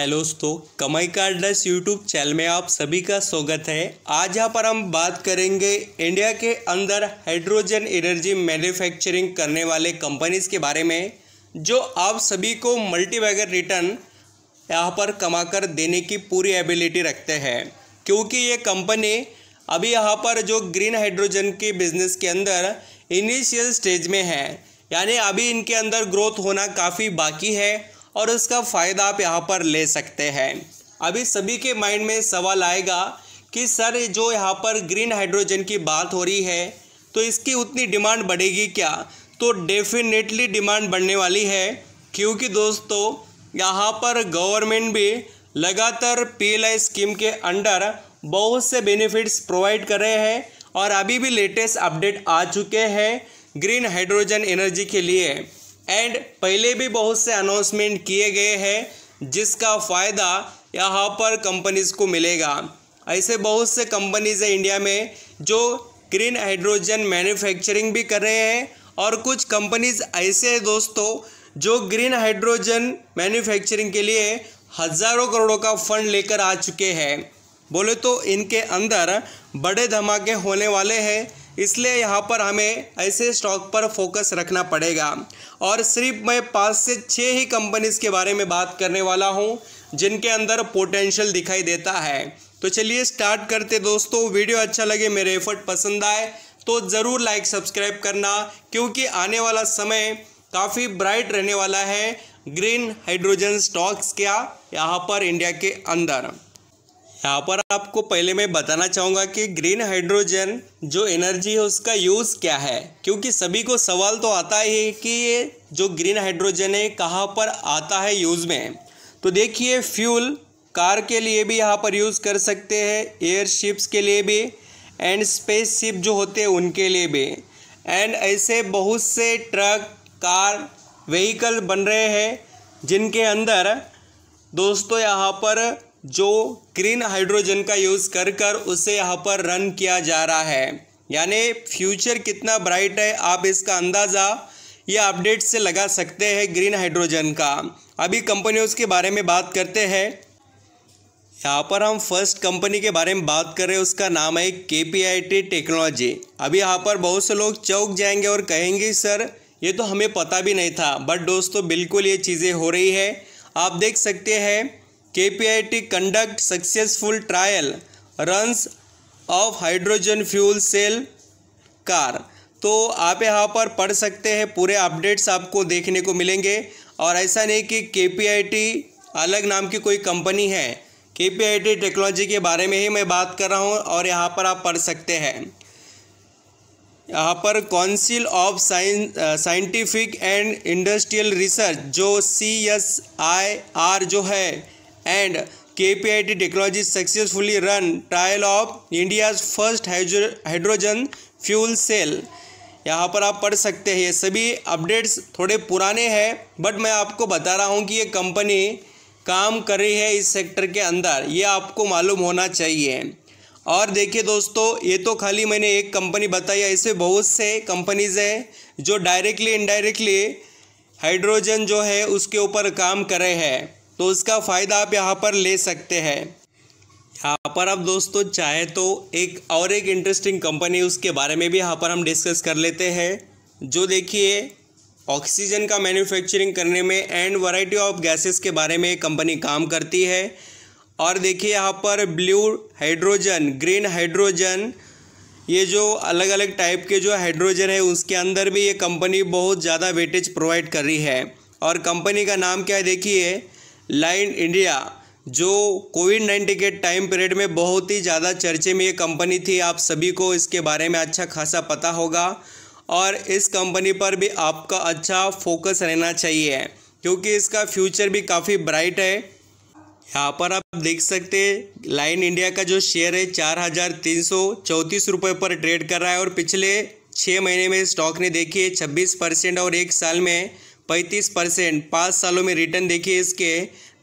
hello दोस्तों कमाई का कार्डस यूट्यूब चैनल में आप सभी का स्वागत है आज यहाँ पर हम बात करेंगे इंडिया के अंदर हाइड्रोजन एनर्जी मैन्युफैक्चरिंग करने वाले कंपनीज के बारे में जो आप सभी को मल्टीबैगर रिटर्न यहाँ पर कमाकर देने की पूरी एबिलिटी रखते हैं क्योंकि ये कंपनी अभी यहाँ पर जो ग्रीन हाइड्रोजन के बिजनेस के अंदर इनिशियल स्टेज में है यानी अभी इनके अंदर ग्रोथ होना काफ़ी बाकी है और उसका फ़ायदा आप यहाँ पर ले सकते हैं अभी सभी के माइंड में सवाल आएगा कि सर जो यहाँ पर ग्रीन हाइड्रोजन की बात हो रही है तो इसकी उतनी डिमांड बढ़ेगी क्या तो डेफिनेटली डिमांड बढ़ने वाली है क्योंकि दोस्तों यहाँ पर गवर्नमेंट भी लगातार पी स्कीम के अंडर बहुत से बेनिफिट्स प्रोवाइड कर रहे हैं और अभी भी लेटेस्ट अपडेट आ चुके हैं ग्रीन हाइड्रोजन एनर्जी के लिए एंड पहले भी बहुत से अनाउंसमेंट किए गए हैं जिसका फ़ायदा यहाँ पर कंपनीज़ को मिलेगा ऐसे बहुत से कंपनीज़ हैं इंडिया में जो ग्रीन हाइड्रोजन मैन्युफैक्चरिंग भी कर रहे हैं और कुछ कंपनीज़ ऐसे हैं दोस्तों जो ग्रीन हाइड्रोजन मैन्युफैक्चरिंग के लिए हज़ारों करोड़ों का फंड लेकर आ चुके हैं बोले तो इनके अंदर बड़े धमाके होने वाले हैं इसलिए यहाँ पर हमें ऐसे स्टॉक पर फोकस रखना पड़ेगा और सिर्फ मैं पाँच से छः ही कंपनीज के बारे में बात करने वाला हूँ जिनके अंदर पोटेंशियल दिखाई देता है तो चलिए स्टार्ट करते दोस्तों वीडियो अच्छा लगे मेरे एफर्ट पसंद आए तो ज़रूर लाइक सब्सक्राइब करना क्योंकि आने वाला समय काफ़ी ब्राइट रहने वाला है ग्रीन हाइड्रोजन स्टॉक्स क्या यहाँ पर इंडिया के अंदर यहाँ पर आपको पहले मैं बताना चाहूँगा कि ग्रीन हाइड्रोजन जो एनर्जी है उसका यूज़ क्या है क्योंकि सभी को सवाल तो आता है कि ये जो ग्रीन हाइड्रोजन है कहाँ पर आता है यूज़ में तो देखिए फ्यूल कार के लिए भी यहाँ पर यूज़ कर सकते हैं एयरशिप्स के लिए भी एंड स्पेस शिप जो होते हैं उनके लिए भी एंड ऐसे बहुत से ट्रक कार व्हीकल बन रहे हैं जिनके अंदर दोस्तों यहाँ पर जो ग्रीन हाइड्रोजन का यूज़ कर कर उसे यहाँ पर रन किया जा रहा है यानी फ्यूचर कितना ब्राइट है आप इसका अंदाज़ा ये अपडेट से लगा सकते हैं ग्रीन हाइड्रोजन का अभी कंपनियों के बारे में बात करते हैं यहाँ पर हम फर्स्ट कंपनी के बारे में बात कर रहे हैं उसका नाम है के पी आई टी टेक्नोलॉजी अभी यहाँ पर बहुत से लोग चौक जाएंगे और कहेंगे सर ये तो हमें पता भी नहीं था बट दोस्तों बिल्कुल ये चीज़ें हो रही है आप देख सकते हैं KPIT conduct successful trial runs of hydrogen fuel cell car तो आप यहाँ पर पढ़ सकते हैं पूरे अपडेट्स आपको देखने को मिलेंगे और ऐसा नहीं कि के अलग नाम की कोई कंपनी है के टेक्नोलॉजी के बारे में ही मैं बात कर रहा हूँ और यहाँ पर आप पढ़ सकते हैं यहाँ पर council of science scientific and industrial research जो सी एस आई आर जो है and KPIT technology successfully run trial of India's first hydrogen fuel cell यहाँ पर आप पढ़ सकते हैं ये सभी अपडेट्स थोड़े पुराने हैं बट मैं आपको बता रहा हूँ कि ये कंपनी काम कर रही है इस सेक्टर के अंदर ये आपको मालूम होना चाहिए और देखिए दोस्तों ये तो खाली मैंने एक कंपनी बताई है ऐसे बहुत से कंपनीज़ हैं जो डायरेक्टली इनडायरेक्टली हाइड्रोजन जो है उसके ऊपर काम करे हैं तो उसका फ़ायदा आप यहाँ पर ले सकते हैं यहाँ पर आप दोस्तों चाहे तो एक और एक इंटरेस्टिंग कंपनी उसके बारे में भी यहाँ पर हम डिस्कस कर लेते हैं जो देखिए ऑक्सीजन का मैन्युफैक्चरिंग करने में एंड वैरायटी ऑफ गैसेस के बारे में कंपनी काम करती है और देखिए यहाँ पर ब्लू हाइड्रोजन ग्रीन हाइड्रोजन ये जो अलग अलग टाइप के जो हाइड्रोजन है उसके अंदर भी ये कंपनी बहुत ज़्यादा वेटेज प्रोवाइड कर रही है और कंपनी का नाम क्या है देखिए लाइन इंडिया जो कोविड नाइन्टीन के टाइम पीरियड में बहुत ही ज़्यादा चर्चे में ये कंपनी थी आप सभी को इसके बारे में अच्छा खासा पता होगा और इस कंपनी पर भी आपका अच्छा फोकस रहना चाहिए क्योंकि इसका फ्यूचर भी काफ़ी ब्राइट है यहाँ पर आप देख सकते लाइन इंडिया का जो शेयर है चार हज़ार तीन सौ चौंतीस रुपये पर ट्रेड कर रहा है और पिछले छः महीने में स्टॉक ने देखिए छब्बीस परसेंट और एक साल में पैंतीस परसेंट पाँच सालों में रिटर्न देखिए इसके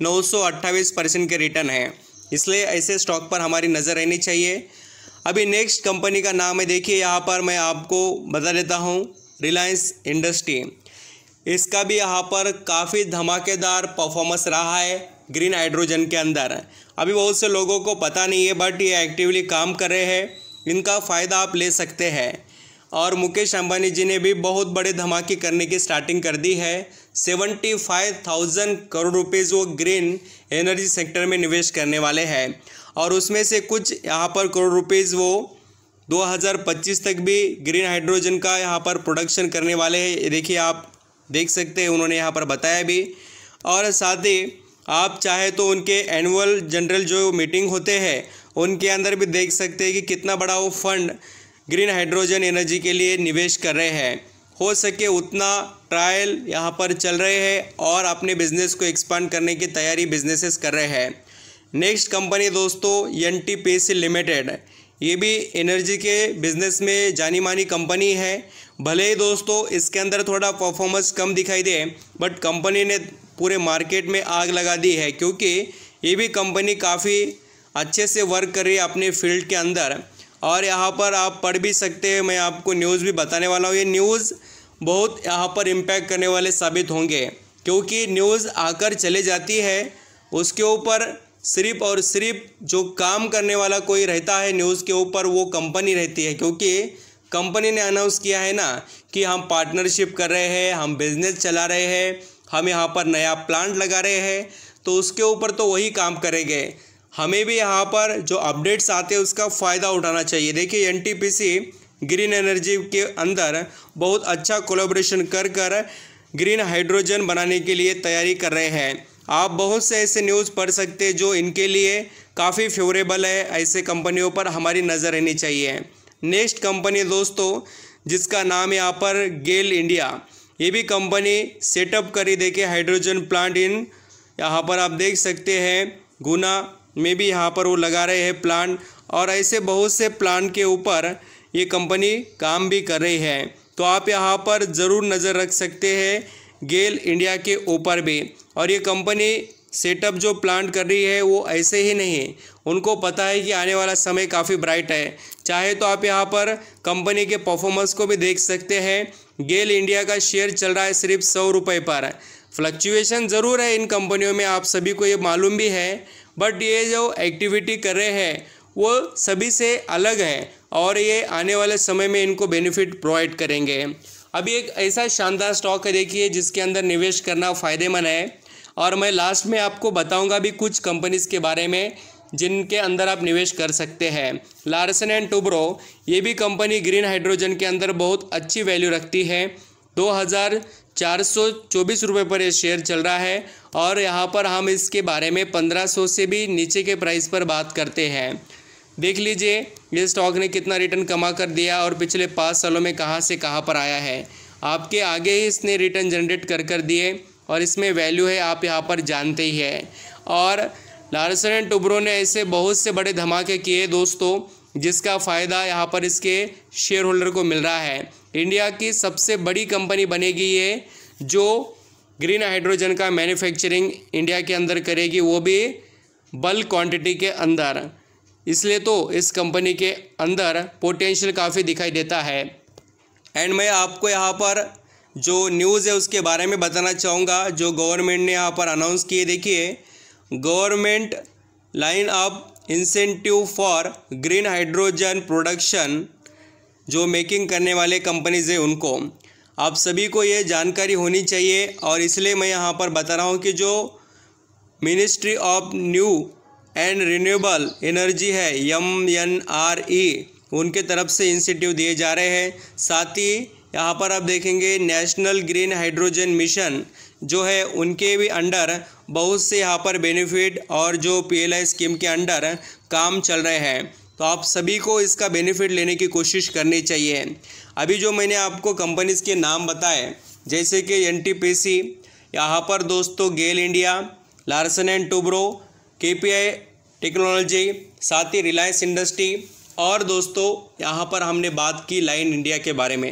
नौ सौ अट्ठाईस परसेंट के रिटर्न है इसलिए ऐसे स्टॉक पर हमारी नज़र रहनी चाहिए अभी नेक्स्ट कंपनी का नाम है देखिए यहाँ पर मैं आपको बता देता हूँ रिलायंस इंडस्ट्री इसका भी यहाँ पर काफ़ी धमाकेदार परफॉर्मेंस रहा है ग्रीन हाइड्रोजन के अंदर अभी बहुत से लोगों को पता नहीं है बट ये एक्टिवली काम कर रहे हैं इनका फ़ायदा आप ले सकते हैं और मुकेश अंबानी जी ने भी बहुत बड़े धमाके करने की स्टार्टिंग कर दी है seventy five thousand crore rupees वो ग्रीन एनर्जी सेक्टर में निवेश करने वाले हैं और उसमें से कुछ यहाँ पर करोड़ रुपीज़ वो 2025 तक भी ग्रीन हाइड्रोजन का यहाँ पर प्रोडक्शन करने वाले हैं देखिए आप देख सकते हैं उन्होंने यहाँ पर बताया भी और साथ ही आप चाहे तो उनके एनुअल जनरल जो मीटिंग होते हैं उनके अंदर भी देख सकते हैं कि कितना बड़ा वो फंड ग्रीन हाइड्रोजन एनर्जी के लिए निवेश कर रहे हैं हो सके उतना ट्रायल यहाँ पर चल रहे हैं और अपने बिजनेस को एक्सपांड करने की तैयारी बिजनेसेस कर रहे हैं नेक्स्ट कंपनी दोस्तों एन लिमिटेड ये भी एनर्जी के बिजनेस में जानी मानी कंपनी है भले ही दोस्तों इसके अंदर थोड़ा परफॉर्मेंस कम दिखाई दे बट कंपनी ने पूरे मार्केट में आग लगा दी है क्योंकि ये भी कंपनी काफ़ी अच्छे से वर्क कर रही है अपने फील्ड के अंदर और यहाँ पर आप पढ़ भी सकते हैं मैं आपको न्यूज़ भी बताने वाला हूँ ये न्यूज़ बहुत यहाँ पर इम्पैक्ट करने वाले साबित होंगे क्योंकि न्यूज़ आकर चले जाती है उसके ऊपर सिर्फ और सिर्फ जो काम करने वाला कोई रहता है न्यूज़ के ऊपर वो कंपनी रहती है क्योंकि कंपनी ने अनाउंस किया है ना कि हम पार्टनरशिप कर रहे हैं हम बिजनेस चला रहे हैं हम यहाँ पर नया प्लांट लगा रहे हैं तो उसके ऊपर तो वही काम करेंगे हमें भी यहाँ पर जो अपडेट्स आते हैं उसका फ़ायदा उठाना चाहिए देखिए एन ग्रीन एनर्जी के अंदर बहुत अच्छा कोलाब्रेशन कर कर ग्रीन हाइड्रोजन बनाने के लिए तैयारी कर रहे हैं आप बहुत से ऐसे न्यूज़ पढ़ सकते हैं जो इनके लिए काफ़ी फेवरेबल है ऐसे कंपनियों पर हमारी नज़र रहनी चाहिए नेक्स्ट कंपनी दोस्तों जिसका नाम यहाँ पर गेल इंडिया ये भी कंपनी सेटअप करी देखे हाइड्रोजन प्लांट इन यहाँ पर आप देख सकते हैं गुना में भी यहाँ पर वो लगा रहे हैं प्लान और ऐसे बहुत से प्लान के ऊपर ये कंपनी काम भी कर रही है तो आप यहाँ पर ज़रूर नज़र रख सकते हैं गेल इंडिया के ऊपर भी और ये कंपनी सेटअप जो प्लान कर रही है वो ऐसे ही नहीं उनको पता है कि आने वाला समय काफ़ी ब्राइट है चाहे तो आप यहाँ पर कंपनी के परफॉर्मेंस को भी देख सकते हैं गेल इंडिया का शेयर चल रहा है सिर्फ सौ रुपये पर फ्लक्चुएशन ज़रूर है इन कंपनियों में आप सभी को ये मालूम भी है बट ये जो एक्टिविटी कर रहे हैं वो सभी से अलग है और ये आने वाले समय में इनको बेनिफिट प्रोवाइड करेंगे अभी एक ऐसा शानदार स्टॉक है देखिए जिसके अंदर निवेश करना फ़ायदेमंद है और मैं लास्ट में आपको बताऊंगा भी कुछ कंपनीज़ के बारे में जिनके अंदर आप निवेश कर सकते हैं लार्सन एंड टुब्रो ये भी कंपनी ग्रीन हाइड्रोजन के अंदर बहुत अच्छी वैल्यू रखती है 2000 चार सौ चौबीस रुपये पर ये शेयर चल रहा है और यहाँ पर हम इसके बारे में पंद्रह सौ से भी नीचे के प्राइस पर बात करते हैं देख लीजिए ये स्टॉक ने कितना रिटर्न कमा कर दिया और पिछले पाँच सालों में कहाँ से कहाँ पर आया है आपके आगे ही इसने रिटर्न जनरेट कर कर दिए और इसमें वैल्यू है आप यहाँ पर जानते ही है और लारसन एंड टुबरों ने ऐसे बहुत से बड़े धमाके किए दोस्तों जिसका फ़ायदा यहाँ पर इसके शेयर होल्डर को मिल रहा है इंडिया की सबसे बड़ी कंपनी बनेगी ये जो ग्रीन हाइड्रोजन का मैन्युफैक्चरिंग इंडिया के अंदर करेगी वो भी बल्क क्वांटिटी के अंदर इसलिए तो इस कंपनी के अंदर पोटेंशियल काफ़ी दिखाई देता है एंड मैं आपको यहाँ पर जो न्यूज़ है उसके बारे में बताना चाहूँगा जो गवर्नमेंट ने यहाँ पर अनाउंस किए देखिए government line up incentive for green hydrogen production जो मेकिंग करने वाले कंपनीज़ है उनको आप सभी को ये जानकारी होनी चाहिए और इसलिए मैं यहाँ पर बता रहा हूँ कि जो ministry of new and renewable energy है एम एन आर ई उनके तरफ से इंसेंटिव दिए जा रहे हैं साथ ही यहाँ पर आप देखेंगे नेशनल ग्रीन हाइड्रोजन मिशन जो है उनके भी अंडर बहुत से यहाँ पर बेनिफिट और जो पीएलआई स्कीम के अंडर काम चल रहे हैं तो आप सभी को इसका बेनिफिट लेने की कोशिश करनी चाहिए अभी जो मैंने आपको कंपनीज़ के नाम बताए जैसे कि एन टी पी सी यहाँ पर दोस्तों गेल इंडिया लार्सन एंड टूब्रो के पी आई टेक्नोलॉजी साथ ही रिलायंस इंडस्ट्री और दोस्तों यहाँ पर हमने बात की लाइन इंडिया के बारे में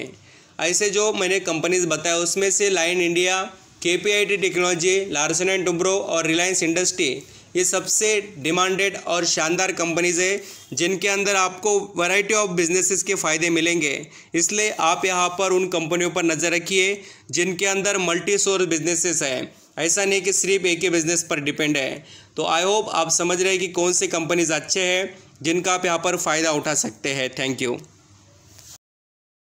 ऐसे जो मैंने कंपनीज़ बताया उसमें से लाइन इंडिया के P I T technology Larsen and Toubro और रिलायंस इंडस्ट्री ये सबसे डिमांडेड और शानदार कंपनीज़ है जिनके अंदर आपको वैरायटी ऑफ बिजनेसेस के फ़ायदे मिलेंगे इसलिए आप यहाँ पर उन कंपनियों पर नज़र रखिए जिनके अंदर मल्टी सोर्स बिजनेसेस हैं ऐसा नहीं कि सिर्फ एक ही बिज़नेस पर डिपेंड है तो आई होप आप समझ रहे हैं कि कौन से कंपनीज़ अच्छे हैं जिनका आप यहाँ पर फ़ायदा उठा सकते हैं थैंक यू